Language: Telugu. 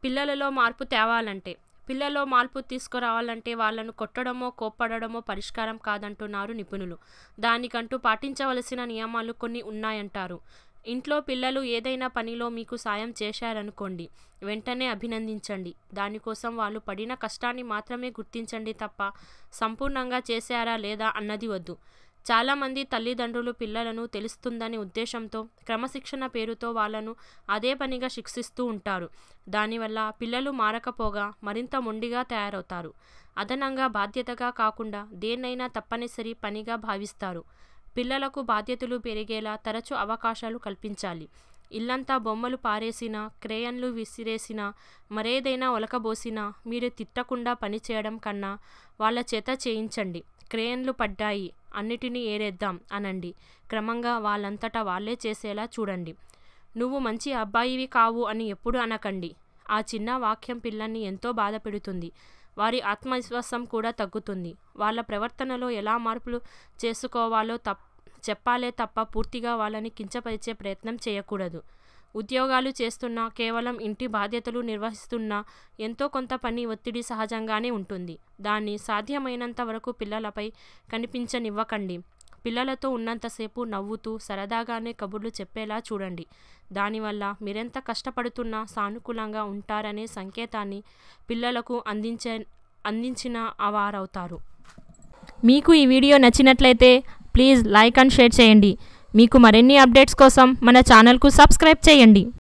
పిల్లలలో మార్పు తేవాలంటే పిల్లలలో మార్పు తీసుకురావాలంటే వాళ్లను కొట్టడమో కోప్పడమో పరిష్కారం కాదంటున్నారు నిపుణులు దానికంటూ పాటించవలసిన నియమాలు కొన్ని ఉన్నాయంటారు ఇంట్లో పిల్లలు ఏదైనా పనిలో మీకు సాయం చేశారనుకోండి వెంటనే అభినందించండి దానికోసం వాళ్ళు పడిన కష్టాన్ని మాత్రమే గుర్తించండి తప్ప సంపూర్ణంగా చేశారా లేదా అన్నది వద్దు చాలామంది తల్లిదండ్రులు పిల్లలను తెలుస్తుందనే ఉద్దేశంతో క్రమశిక్షణ పేరుతో వాళ్ళను అదే పనిగా శిక్షిస్తూ ఉంటారు దానివల్ల పిల్లలు మారకపోగా మరింత మొండిగా తయారవుతారు అదనంగా బాధ్యతగా కాకుండా దేన్నైనా తప్పనిసరి పనిగా భావిస్తారు పిల్లలకు బాధ్యతలు పెరిగేలా తరచూ అవకాశాలు కల్పించాలి ఇల్లంతా బొమ్మలు పారేసినా క్రేయన్లు విసిరేసినా మరేదైనా ఒలకబోసినా మీరు తిట్టకుండా పనిచేయడం కన్నా వాళ్ళ చేత చేయించండి క్రేయన్లు పడ్డాయి అన్నిటినీ ఏరేద్దాం అనండి క్రమంగా వాళ్ళంతటా వాళ్ళే చేసేలా చూడండి నువ్వు మంచి అబ్బాయివి కావు అని ఎప్పుడు అనకండి ఆ చిన్న వాక్యం పిల్లల్ని ఎంతో బాధ పెడుతుంది వారి ఆత్మవిశ్వాసం కూడా తగ్గుతుంది వాళ్ళ ప్రవర్తనలో ఎలా మార్పులు చేసుకోవాలో తప్ చెప్పాలే తప్ప పూర్తిగా వాళ్ళని కించపరిచే ప్రయత్నం చేయకూడదు ఉద్యోగాలు చేస్తున్నా కేవలం ఇంటి బాధ్యతలు నిర్వహిస్తున్నా ఎంతో కొంత పని ఒత్తిడి సహజంగానే ఉంటుంది దాన్ని సాధ్యమైనంత వరకు పిల్లలపై కనిపించనివ్వకండి పిల్లలతో ఉన్నంతసేపు నవ్వుతూ సరదాగానే కబుర్లు చెప్పేలా చూడండి దానివల్ల మీరెంత కష్టపడుతున్నా సానుకూలంగా ఉంటారనే సంకేతాన్ని పిల్లలకు అందించే అందించిన వారవుతారు మీకు ఈ వీడియో నచ్చినట్లయితే ప్లీజ్ లైక్ అండ్ షేర్ చేయండి మీకు మరిన్ని అప్డేట్స్ కోసం మన ఛానల్కు సబ్స్క్రైబ్ చేయండి